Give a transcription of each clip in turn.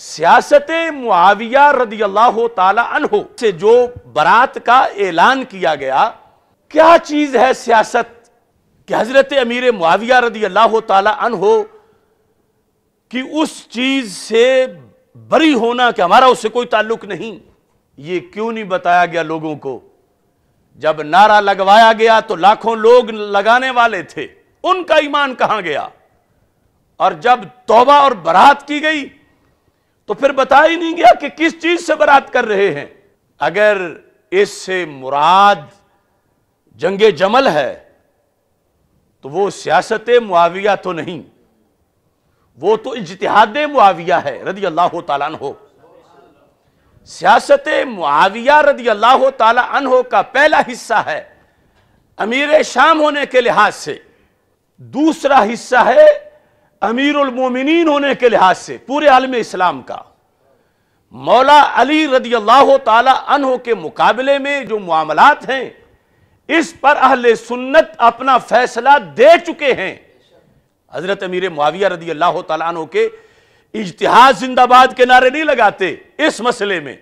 सियासत मुआविया रदी अल्लाह तहो से जो बरात का ऐलान किया गया क्या चीज़ है सियासत कि हज़रत अमीर मुआविया रदी अल्लाह तहो कि उस चीज़ से बरी होना कि हमारा उससे कोई ताल्लुक नहीं ये क्यों नहीं बताया गया लोगों को जब नारा लगवाया गया तो लाखों लोग लगाने वाले थे उनका ईमान कहां गया और जब तोबा और बरात की गई तो फिर बता ही नहीं गया कि किस चीज से बरात कर रहे हैं अगर इससे मुराद जंग जमल है तो वो सियासत मुआविया तो नहीं वो तो इजतहाद मुआविया है रदी अल्लाह तला हो सियासत मुआविया रदी अल्लाह तन हो का पहला हिस्सा है अमीर शाम होने के लिहाज से दूसरा हिस्सा है अमीरमिन होने के लिहाज से पूरे आलम इस्लाम का मौला अली रदी अल्लाह तहो के मुकाबले में जो मामलात हैं इस पर अहल सुन्नत अपना फैसला दे चुके हैं हजरत अमीर मुआविया रदी अल्लाह तहों के इजतहाज जिंदाबाद के नारे नहीं लगाते इस मसले में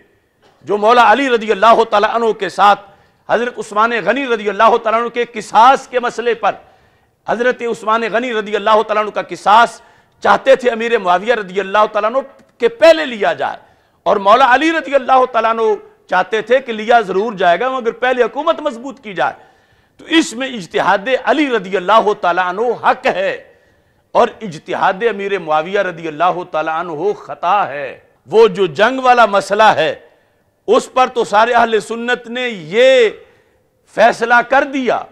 जो मौला अली रदी अल्लाह तहों के साथ हजरत उस्मान गनी रदी अल्लाह तहों के किसास के मसले पर हज़रत उस्मान गनी रदी अल्लाह तु का किसास चाहते थे अमीर माविया रदी अल्लाह तु के पहले लिया जाए और मौला अली रदी अल्लाह तु चाहते थे कि लिया ज़रूर जाएगा मगर पहले हुकूमत मजबूत की जाए तो इसमें इजतहाद अली रदी अल्लाह तु हक है और इजतहाद अमीर माविया रदी अल्लाह तु ख़ता है वो जो जंग वाला मसला है उस पर तो सारे अहल सुन्नत ने ये फैसला कर दिया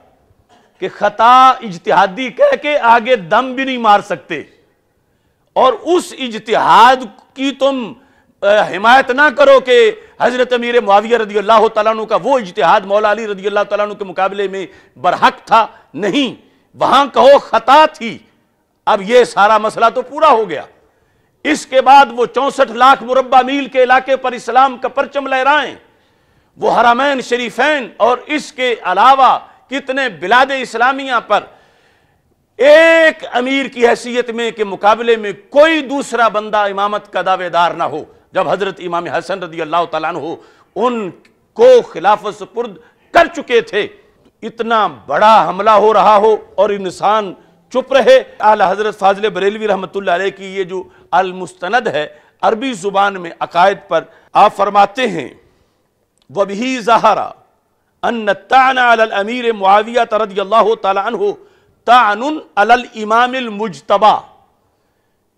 कि खता इजतहादी कह के आगे दम भी नहीं मार सकते और उस इजतहाद की तुम हिमायत ना करो कि हजरत अमीर मुआविया रदी अल्लाह तु का वो इजतिहाद मौला अली रदी अल्लाह तु के मुकाबले में बरहक था नहीं वहां कहो खता थी अब ये सारा मसला तो पूरा हो गया इसके बाद वो चौंसठ लाख मुरबा मील के इलाके पर इस्लाम का परचम लहराएं वो हरामैन शरीफैन और इसके अलावा कितने बिलाद इस्लामिया पर एक अमीर की हैसियत में के मुकाबले में कोई दूसरा बंदा इमामत का दावेदार ना हो जब हजरत इमाम हसन रदी अल्लाह तन हो उनको खिलाफ सुपुर्द कर चुके थे इतना बड़ा हमला हो रहा हो और इंसान चुप रहे आला हजरत फाजिल बरेलवी रहमत की ये जो अलमुस्तनद है अरबी ज़ुबान में अकायद पर आप फरमाते हैं भी जहारा मुजतबा तानामीर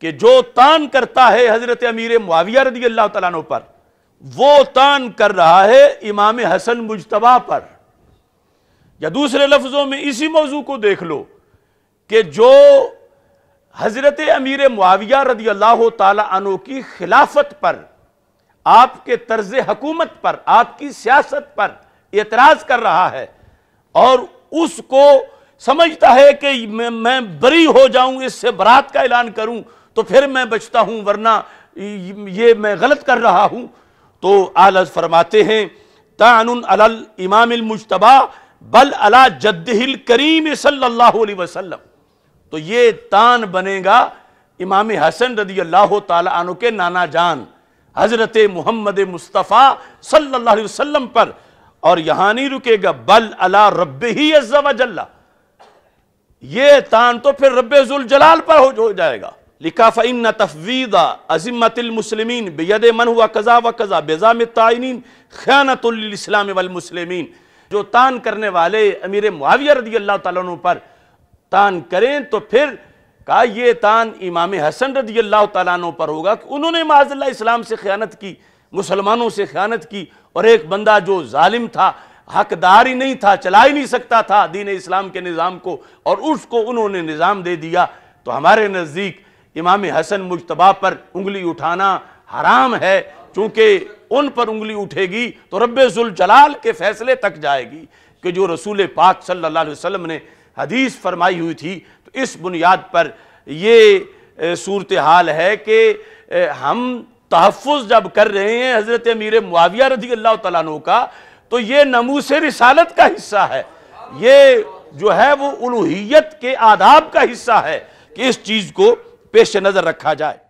कि जो तान करता है हज़रत अमीर मुआविया रदी अल्लाह तु पर वो तान कर रहा है इमाम हसन मुजतबा पर या दूसरे लफ्ज़ों में इसी मौजू को देख लो कि जो हज़रत अमीर मुआविया रदी अल्लाह तु की खिलाफत पर आपके तर्ज हकूमत पर आपकी सियासत पर एतराज कर रहा है और उसको समझता है कि मैं, मैं बरी हो जाऊं इससे बरात का ऐलान करूं तो फिर मैं बचता हूं वरना ये मैं गलत कर रहा हूं तो आलज फरमाते हैं तान अल इमाम मुशतबा बल अला जद्दिल करीम सल्लल्लाहु अलैहि वसल्लम तो ये तान बनेगा इमाम हसन रदी अल्लाह तु के नाना जान हज़रत मोहम्मद मुस्तफ़ा सल्लल्लाहु अलैहि वसल्लम पर और यहां नहीं रुकेगा बल अला रब ही जल्ला ये तान तो फिर रब जलाल पर हो, जाएगा लिखा फ़ैन तफवीदा अज़िमतमसलमिन बेद मन हुआ कज़ा व कज़ा बेज़ाम तयनिन ख़्यानतलाम वलमसलमिन जो तान करने वाले अमीर मुआविया रदी अल्लाह तु पर तान करें तो फिर का यह तान इमाम हसन रदी अल्लाह तु पर होगा कि उन्होंने माजल्ला इस्लाम से ख़्यानत की मुसलमानों से ख़ानत की और एक बंदा जो ालिम था हकदार ही नहीं था चला ही नहीं सकता था दीन इस्लाम के निज़ाम को और उसको उन्होंने निज़ाम दे दिया तो हमारे नज़दीक इमाम हसन मुशतबा पर उंगली उठाना हराम है चूँकि उन पर उंगली उठेगी तो रबाल के फैसले तक जाएगी कि जो रसूल पाक सल्ला वसलम ने हदीस फरमाई हुई थी तो इस बुनियाद पर ये सूरत हाल है कि हम तहफ़ जब कर रहे हैं हज़रत अमीर मुआविया रजी अल्लाह तु का तो ये नमूस रिसालत का हिस्सा है ये जो है वो उलूहियत के आदाब का हिस्सा है कि इस चीज़ को पेश नज़र रखा जाए